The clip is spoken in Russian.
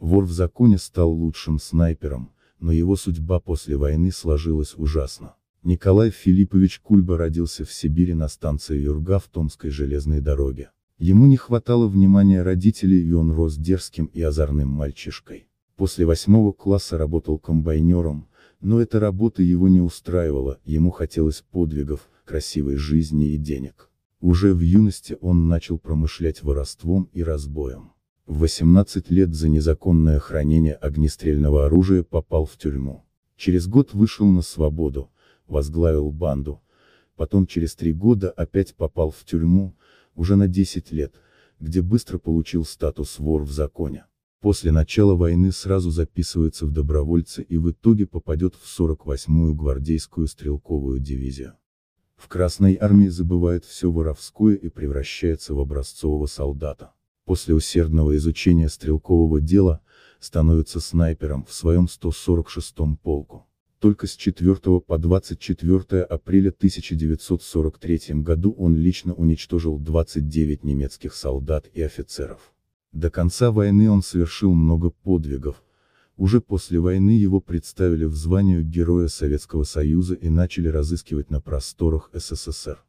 Вор в законе стал лучшим снайпером, но его судьба после войны сложилась ужасно. Николай Филиппович Кульба родился в Сибири на станции Юрга в Томской железной дороге. Ему не хватало внимания родителей и он рос дерзким и озорным мальчишкой. После восьмого класса работал комбайнером, но эта работа его не устраивала, ему хотелось подвигов, красивой жизни и денег. Уже в юности он начал промышлять воровством и разбоем в 18 лет за незаконное хранение огнестрельного оружия попал в тюрьму. Через год вышел на свободу, возглавил банду, потом через три года опять попал в тюрьму, уже на 10 лет, где быстро получил статус вор в законе. После начала войны сразу записывается в добровольцы и в итоге попадет в 48-ю гвардейскую стрелковую дивизию. В Красной армии забывает все воровское и превращается в образцового солдата после усердного изучения стрелкового дела, становится снайпером в своем 146-м полку. Только с 4 по 24 апреля 1943 году он лично уничтожил 29 немецких солдат и офицеров. До конца войны он совершил много подвигов, уже после войны его представили в званию Героя Советского Союза и начали разыскивать на просторах СССР.